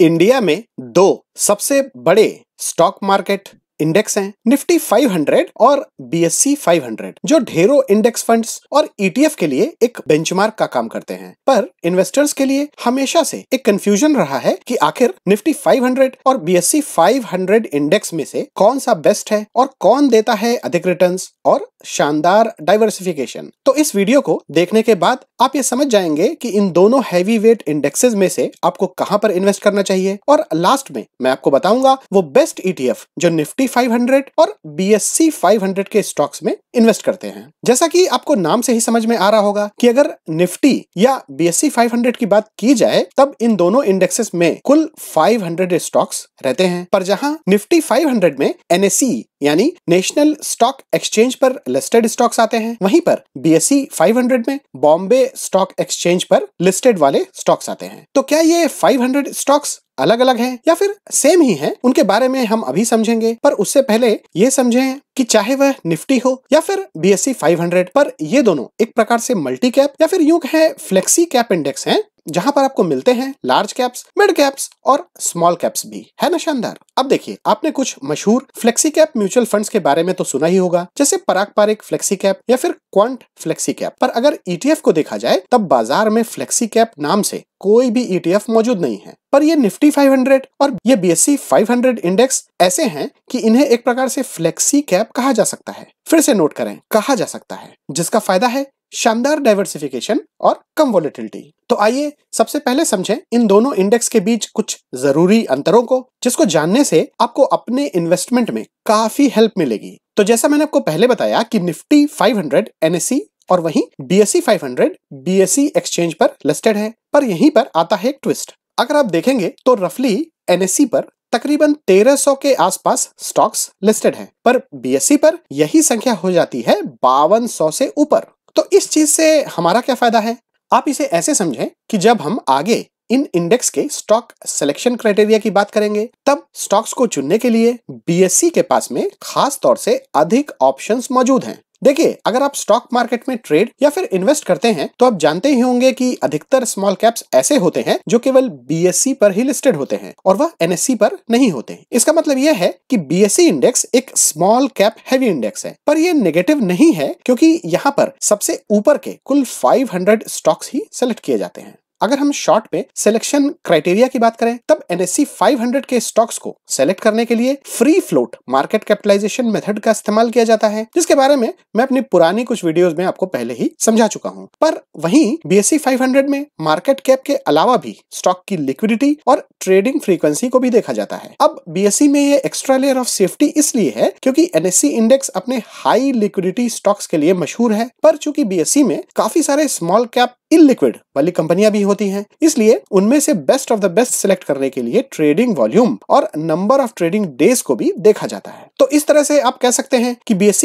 India में दो सबसे बड़े स्टॉक मार्केट इंडेक्स हैं निफ्टी 500 और बीएससी 500 जो ढेरों इंडेक्स फंड्स और ईटीएफ e के लिए एक बेंचमार्क का काम करते हैं पर इन्वेस्टर्स के लिए हमेशा से एक कंफ्यूजन रहा है कि आखिर निफ्टी 500 और बीएससी 500 इंडेक्स में से कौन सा बेस्ट है और कौन देता है अधिक रिटर्न और शानदार डाइवर्सिफिकेशन तो इस वीडियो को देखने के बाद आप ये समझ जाएंगे कि इन दोनों हैवी वेट इंडेक्सेस में से आपको कहां पर इन्वेस्ट करना चाहिए और लास्ट में मैं आपको बताऊंगा वो बेस्ट ईटीएफ e जो निफ्टी निफ्टी 500 और बीएससी 500 के स्टॉक्स में इन्वेस्ट करते हैं जैसा कि आपको नाम से ही समझ में आ रहा होगा कि अगर निफ्टी या बीएससी 500 की बात की जाए तब इन दोनों इंडेक्सेस में कुल 500 स्टॉक्स रहते हैं पर जहां निफ्टी 500 में एनएससी यानी नेशनल स्टॉक एक्सचेंज पर लिस्टेड स्टॉक्स आते हैं वहीं पर बीएससी 500 में बॉम्बे स्टॉक एक्सचेंज पर लिस्टेड वाले स्टॉक्स आते हैं तो क्या ये 500 स्टॉक्स अलग अलग हैं या फिर सेम ही हैं उनके बारे में हम अभी समझेंगे पर उससे पहले ये समझें कि चाहे वह निफ्टी हो या फिर बी एस सी फाइव हंड्रेड पर ये दोनों एक प्रकार से मल्टी कैप या फिर यूं कहें फ्लेक्सी कैप इंडेक्स हैं जहां पर आपको मिलते हैं लार्ज कैप्स मिड कैप्स और स्मॉल कैप्स भी है ना शानदार अब देखिए आपने कुछ मशहूर फ्लेक्सी कैप म्यूचुअल फंड्स के बारे में तो सुना ही होगा जैसे पराग पारिक फ्लेक्सी कैप या फिर क्वांट फ्लेक्सी कैप पर अगर ईटीएफ e को देखा जाए तब बाजार में फ्लेक्सी कैप नाम से कोई भी ईटीएफ e मौजूद नहीं है पर ये निफ्टी 500 और ये बीएससी 500 इंडेक्स ऐसे हैं कि इन्हें एक प्रकार से फ्लेक्सी कैप कहा जा सकता है फिर से नोट करें कहा जा सकता है जिसका फायदा है शानदार डाइवर्सिफिकेशन और कम वॉलिटिलिटी तो आइए सबसे पहले समझें इन दोनों इंडेक्स के बीच कुछ जरूरी अंतरों को जिसको जानने से आपको अपने इन्वेस्टमेंट में काफी हेल्प मिलेगी तो जैसा मैंने आपको पहले बताया कि निफ्टी 500 एनएससी e और वहीं बीएससी 500 बीएससी एक्सचेंज पर लिस्टेड है पर यहीं पर आता है एक ट्विस्ट अगर आप देखेंगे तो रफली एनएससी e पर तकरीबन 1300 के आसपास स्टॉक्स लिस्टेड हैं पर बीएससी e पर यही संख्या हो जाती है बावन से ऊपर तो इस चीज से हमारा क्या फायदा है आप इसे ऐसे समझें कि जब हम आगे इन इंडेक्स के स्टॉक सिलेक्शन क्राइटेरिया की बात करेंगे तब स्टॉक्स को चुनने के लिए बीएससी के पास में खास तौर से अधिक ऑप्शंस मौजूद हैं देखिए अगर आप स्टॉक मार्केट में ट्रेड या फिर इन्वेस्ट करते हैं तो आप जानते ही होंगे कि अधिकतर स्मॉल कैप्स ऐसे होते हैं जो केवल बी e पर ही लिस्टेड होते हैं और वह एन e पर नहीं होते इसका मतलब यह है कि बी इंडेक्स e एक स्मॉल कैप हैवी इंडेक्स है पर यह नेगेटिव नहीं है क्योंकि यहाँ पर सबसे ऊपर के कुल 500 स्टॉक्स ही सेलेक्ट किए जाते हैं अगर हम शॉर्ट में सिलेक्शन क्राइटेरिया की बात करें तब एनएससी 500 के स्टॉक्स को सेलेक्ट करने के लिए free float market capitalisation method का इस्तेमाल किया जाता है जिसके बारे में मैं अपनी पुरानी कुछ वीडियोस में आपको पहले ही समझा चुका हूं पर वहीं बीएससी 500 में मार्केट कैप के अलावा भी स्टॉक की लिक्विडिटी और ट्रेडिंग फ्रीक्वेंसी को भी देखा जाता है अब बीएससी में ये एक्स्ट्रा लेयर ऑफ सेफ्टी इसलिए है क्योंकि एनएससी इंडेक्स अपने हाई लिक्विडिटी स्टॉक्स के लिए मशहूर है पर चूंकि बीएससी में काफी सारे स्मॉल कैप लिक्विड वाली कंपनियां भी होती हैं इसलिए उनमें से best of the best select करने के लिए ट्रेडिंग वॉल्यूम और नंबर ऑफ ट्रेडिंग डेज को भी देखा जाता है तो इस तरह से आप कह सकते हैं कि बी एस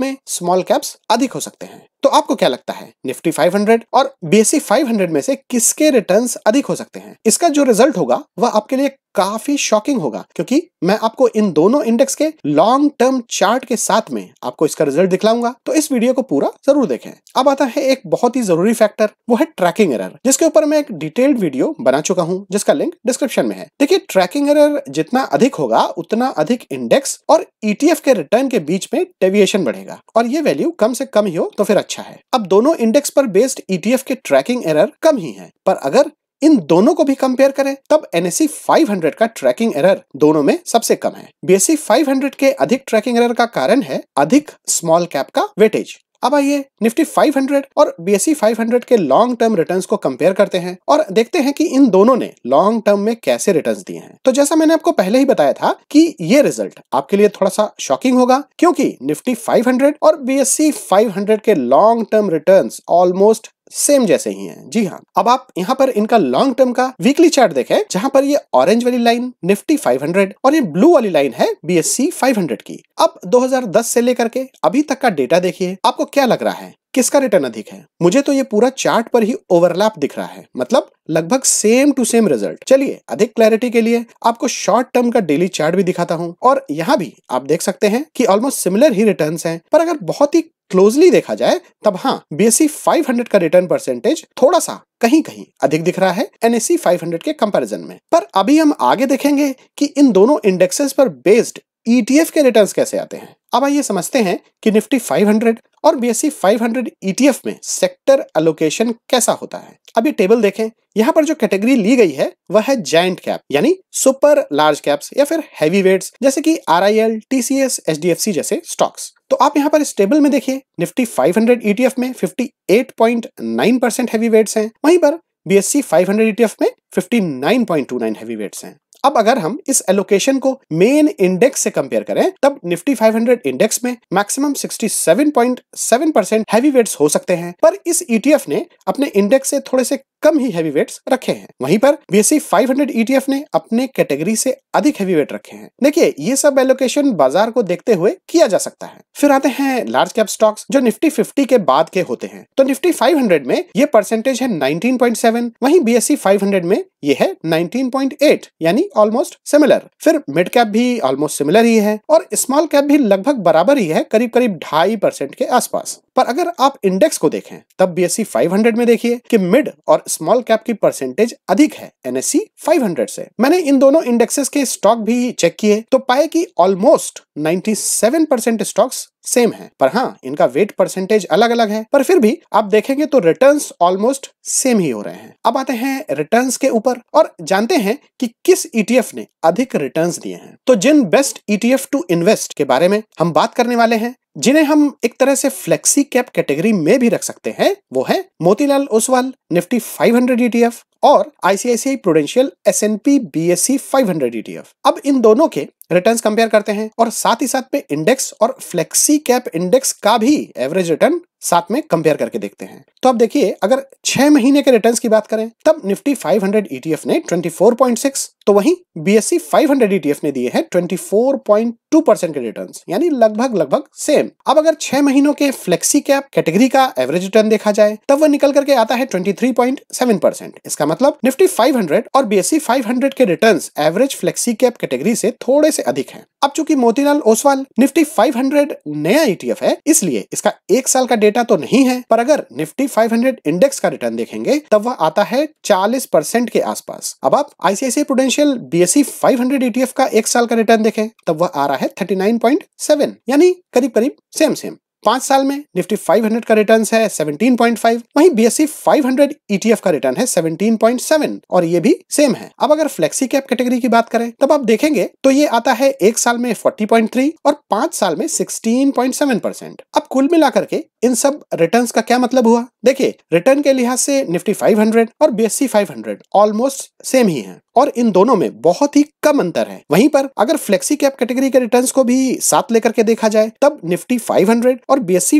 में स्मॉल कैप्स अधिक हो सकते हैं तो आपको क्या लगता है निफ्टी 500 और बीएससी 500 में से किसके रिटर्न्स अधिक हो सकते हैं इसका जो रिजल्ट होगा वह आपके लिए काफी शॉकिंग होगा क्योंकि मैं आपको इन दोनों इंडेक्स के लॉन्ग टर्म चार्ट के साथ में आपको इसका रिजल्ट दिखलाऊंगा तो इस वीडियो को पूरा जरूर देखें अब आता है एक बहुत ही जरूरी फैक्टर वो है ट्रैकिंग एरर जिसके ऊपर मैं एक डिटेल्ड वीडियो बना चुका हूं जिसका लिंक डिस्क्रिप्शन में है देखिए ट्रैकिंग एरर जितना अधिक होगा उतना अधिक इंडेक्स और ईटीएफ e के रिटर्न के बीच में डेविएशन बढ़ेगा और ये वैल्यू कम से कम ही हो तो फिर अच्छा अच्छा है अब दोनों इंडेक्स पर बेस्ड ईटीएफ e के ट्रैकिंग एरर कम ही है पर अगर इन दोनों को भी कंपेयर करें तब एनएससी 500 e का ट्रैकिंग एरर दोनों में सबसे कम है बीएससी 500 e के अधिक ट्रैकिंग एरर का कारण है अधिक स्मॉल कैप का वेटेज अब आइए निफ्टी 500 और बी 500 के लॉन्ग टर्म रिटर्न्स को कंपेयर करते हैं और देखते हैं कि इन दोनों ने लॉन्ग टर्म में कैसे रिटर्न्स दिए हैं तो जैसा मैंने आपको पहले ही बताया था कि ये रिजल्ट आपके लिए थोड़ा सा शॉकिंग होगा क्योंकि निफ्टी 500 और बी 500 के long term return almost same जैसे ही हैं जी हाँ अब आप यहाँ पर इनका लॉन्ग टर्म का वीकली चार्ट देखें जहां पर ये ऑरेंज वाली लाइन निफ्टी 500 और ये ब्लू वाली लाइन है बीएससी 500 की अब 2010 से लेकर के अभी तक का डेटा देखिए आपको क्या लग रहा है किसका रिटर्न अधिक है मुझे तो ये पूरा चार्ट पर ही ओवरलैप दिख रहा है मतलब लगभग सेम टू सेम रिजल्ट चलिए अधिक क्लैरिटी के लिए आपको शॉर्ट टर्म का डेली चार्ट भी दिखाता हूँ और यहाँ भी आप देख सकते हैं कि ऑलमोस्ट सिमिलर ही रिटर्न्स हैं पर अगर बहुत ही क्लोजली देखा जाए तब हाँ बीएससी 500 का रिटर्न परसेंटेज थोड़ा सा कहीं कहीं अधिक दिख रहा है एनएससी 500 के कंपैरिजन में पर अभी हम आगे देखेंगे कि इन दोनों इंडेक्सेस पर बेस्ड ईटीएफ e के रिटर्न्स कैसे आते हैं अब आइए समझते हैं कि निफ्टी 500 और बीएससी 500 ईटीएफ में सेक्टर एलोकेशन कैसा होता है अब ये टेबल देखें यहाँ पर जो कैटेगरी ली गई है वह है जैंट कैप यानी सुपर लार्ज कैप्स या फिर हैवी वेट्स जैसे कि R I L TCS HDFC जैसे स्टॉक्स तो आप यहाँ पर इस टेबल में देखिए निफ्टी 500 ईटीएफ e में 58.9 परसेंट हैवी वेट्स हैं वहीं पर बीएससी 500 ईटीएफ में 59.29 हैवी वेट्स हैं अब अगर हम इस एलोकेशन को मेन इंडेक्स से कंपेयर करें तब निफ्टी 500 इंडेक्स में मैक्सिमम 67.7 परसेंट हैवी वेट्स हो सकते हैं पर इस ईटीएफ e ने अपने इंडेक्स से थोड़े से कम ही हैवी वेट्स रखे हैं वहीं पर बीएससी 500 ईटीएफ ने अपने कैटेगरी से अधिक हैवी वेट रखे हैं देखिए ये सब एलोकेशन बाजार को देखते हुए किया जा सकता है फिर आते हैं लार्ज कैप स्टॉक्स जो निफ्टी 50 के बाद के होते हैं तो निफ्टी 500 में ये परसेंटेज है 19.7 वहीं बीएससी 500 e में ये है 19.8 यानी ऑलमोस्ट सिमिलर फिर मिड कैप भी ऑलमोस्ट सिमिलर ही है और स्मॉल कैप भी लगभग बराबर ही है करीब करीब ढाई परसेंट के आसपास पर अगर आप इंडेक्स को देखें तब बी एस e में देखिए कि मिड और स्मॉल कैप की परसेंटेज अधिक है एन 500 e से मैंने इन दोनों इंडेक्सेस के स्टॉक भी चेक किए तो पाए कि ऑलमोस्ट 97 परसेंट स्टॉक्स सेम है पर हाँ इनका वेट परसेंटेज अलग अलग है पर फिर भी आप देखेंगे तो रिटर्न ऑलमोस्ट सेम ही हो रहे हैं अब आते हैं रिटर्न के ऊपर और जानते हैं कि किस ईटीएफ e ने अधिक रिटर्न दिए हैं तो जिन बेस्ट ईटीएफ टू इन्वेस्ट के बारे में हम बात करने वाले हैं जिन्हें हम एक तरह से फ्लेक्सी कैप कैटेगरी में भी रख सकते हैं वो है Motilal Oswal Nifty 500 ETF e और ICICI Prudential S N P B S सी फाइव हंड्रेड ईटीएफ अब इन दोनों के रिटर्न्स कंपेयर करते हैं और साथ ही साथ में इंडेक्स और फ्लेक्सी कैप इंडेक्स का भी एवरेज रिटर्न साथ में कंपेयर करके देखते हैं तो अब देखिए अगर छह महीने के रिटर्न्स की बात करें तब निफ्टी 500 हंड्रेड ईटीएफ ने 24.6 तो वहीं बीएससी 500 हंड्रेड ने दिए हैं 24.2 परसेंट के रिटर्न्स यानी लगभग लगभग सेम अब अगर छह महीनों के फ्लेक्सी कैप कैटेगरी का एवरेज रिटर्न देखा जाए तब वह निकल करके आता है 23.7 परसेंट इसका मतलब निफ्टी 500 और बीएससी 500 के return average flexi cap category से थोड़े से अधिक है अब चूंकि मोतीलाल ओसवाल निफ्टी 500 नया ईटीएफ e है इसलिए इसका एक साल का डेटा तो नहीं है पर अगर निफ्टी 500 इंडेक्स का रिटर्न देखेंगे तब वह आता है 40 परसेंट के आसपास अब आप आईसीआईसी प्रोडेंशियल बीएससी 500 ईटीएफ का एक साल का रिटर्न देखें तब वह आ रहा है 39.7 यानी करीब करीब सेम सेम पांच साल में निफ्टी 500 का रिटर्न है 17.5 वहीं बीएससी 500 ईटीएफ का रिटर्न है 17.7 और ये भी सेम है अब अगर फ्लेक्सी कैप कैटेगरी की बात करें तब आप देखेंगे तो ये आता है एक साल में 40.3 और पांच साल में 16.7 परसेंट अब कुल मिलाकर के इन सब रिटर्न्स का क्या मतलब हुआ देखिए रिटर्न के लिहाज से निफ्टी 500 और बीएससी 500 ऑलमोस्ट सेम ही हैं और इन दोनों में बहुत ही कम अंतर है वहीं पर अगर फ्लेक्सी कैप कैटेगरी के रिटर्न्स को भी साथ लेकर के देखा जाए तब निफ्टी 500 और बी एस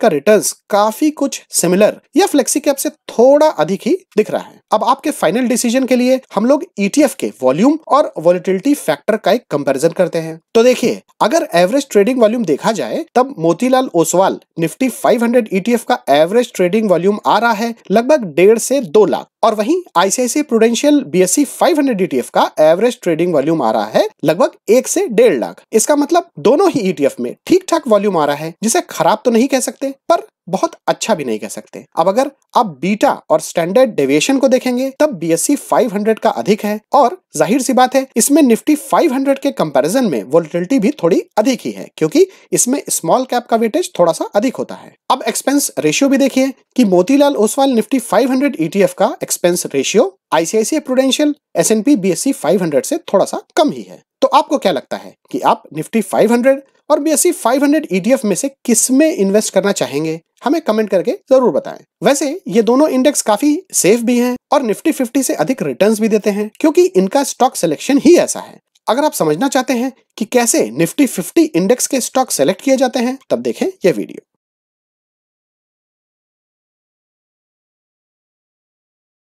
का रिटर्न काफी कुछ सिमिलर या फ्लेक्सी कैप से थोड़ा अधिक ही दिख रहा है अब आपके फाइनल डिसीजन के लिए हम लोग ईटीएफ e के वॉल्यूम और वॉलिटिलिटी फैक्टर का एक कंपेरिजन करते हैं तो देखिए अगर एवरेज ट्रेडिंग वॉल्यूम देखा जाए तब Motilal Oswal Nifty 500 ETF e का एवरेज ट्रेडिंग वॉल्यूम आ रहा है लगभग डेढ़ से दो लाख और वहीं आईसीआईसी प्रूडेंशियल बीएससी 500 ईटीएफ का एवरेज ट्रेडिंग वॉल्यूम आ रहा है लगभग एक से डेढ़ लाख इसका मतलब दोनों ही ईटीएफ e में ठीक ठाक वॉल्यूम आ रहा है जिसे इसे खराब तो नहीं कह सकते पर बहुत अच्छा भी नहीं कह सकते अब अगर आप बीटा और स्टैंडर्ड डेविएशन को देखेंगे तब बीएससी 500 का अधिक है और जाहिर सी बात है इसमें निफ्टी 500 के कंपैरिजन में वोलेटिलिटी भी थोड़ी अधिक ही है क्योंकि इसमें स्मॉल कैप का वेटेज थोड़ा सा अधिक होता है अब एक्सपेंस रेशियो भी देखिए कि Motilal Oswal Nifty 500 ETF e का expense ratio ICICI Prudential S N P B S सी फाइव से थोड़ा सा कम ही है तो आपको क्या लगता है कि आप निफ्टी 500 और बीएससी 500 ईटीएफ में से किस में इन्वेस्ट करना चाहेंगे हमें कमेंट करके जरूर बताएं वैसे ये दोनों इंडेक्स काफी सेफ भी हैं और निफ्टी 50 से अधिक रिटर्न्स भी देते हैं क्योंकि इनका स्टॉक सिलेक्शन ही ऐसा है अगर आप समझना चाहते हैं कि कैसे निफ्टी 50 इंडेक्स के स्टॉक सेलेक्ट किए जाते हैं तब देखें यह वीडियो